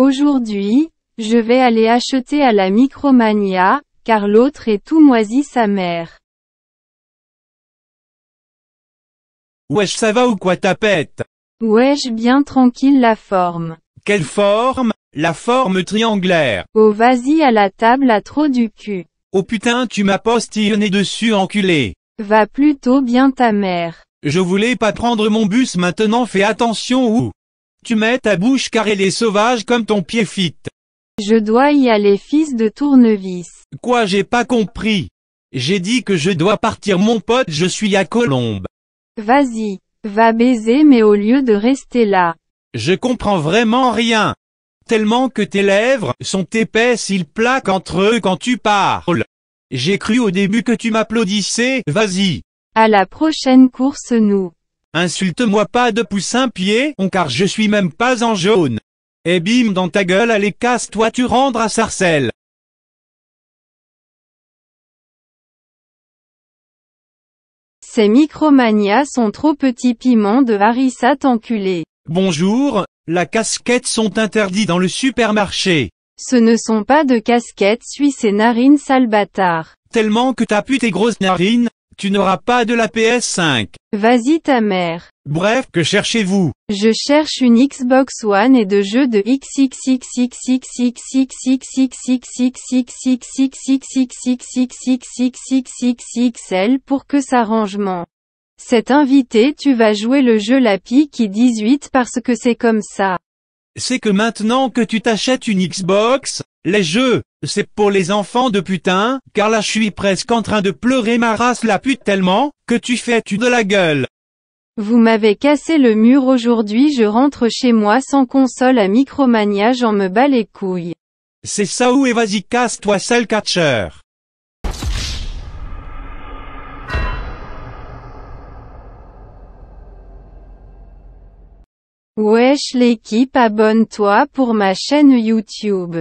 Aujourd'hui, je vais aller acheter à la Micromania, car l'autre est tout moisi sa mère. Wesh ça va ou quoi ta pète Wesh bien tranquille la forme. Quelle forme La forme triangulaire. Oh vas-y à la table à trop du cul. Oh putain tu m'as postillonné dessus enculé. Va plutôt bien ta mère. Je voulais pas prendre mon bus maintenant fais attention ou... Tu mets ta bouche car elle est sauvage comme ton pied fit. Je dois y aller fils de tournevis. Quoi j'ai pas compris. J'ai dit que je dois partir mon pote je suis à Colombe. Vas-y, va baiser mais au lieu de rester là. Je comprends vraiment rien. Tellement que tes lèvres sont épaisses ils plaquent entre eux quand tu parles. J'ai cru au début que tu m'applaudissais, vas-y. À la prochaine course nous. Insulte-moi pas de poussin pied, car je suis même pas en jaune. Et bim dans ta gueule, allez casse-toi tu rends à Sarcelles. Ces micromanias sont trop petits piments de harissa enculé. Bonjour, la casquette sont interdits dans le supermarché. Ce ne sont pas de casquettes suis ces narines sale Tellement que t'as pu tes grosses narines, tu n'auras pas de la PS5. Vas-y ta mère. Bref, que cherchez-vous Je cherche une Xbox One et de jeux de XL pour que ça rangement. Cet invité tu vas jouer le jeu Lapi qui 18 parce que c'est comme ça. C'est que maintenant que tu t'achètes une Xbox, les jeux, c'est pour les enfants de putain, car là je suis presque en train de pleurer ma race la pute tellement, que tu fais tu de la gueule. Vous m'avez cassé le mur aujourd'hui je rentre chez moi sans console à Micromania j'en me bats les couilles. C'est ça où et vas-y casse-toi sale catcher. Wesh l'équipe abonne-toi pour ma chaîne YouTube.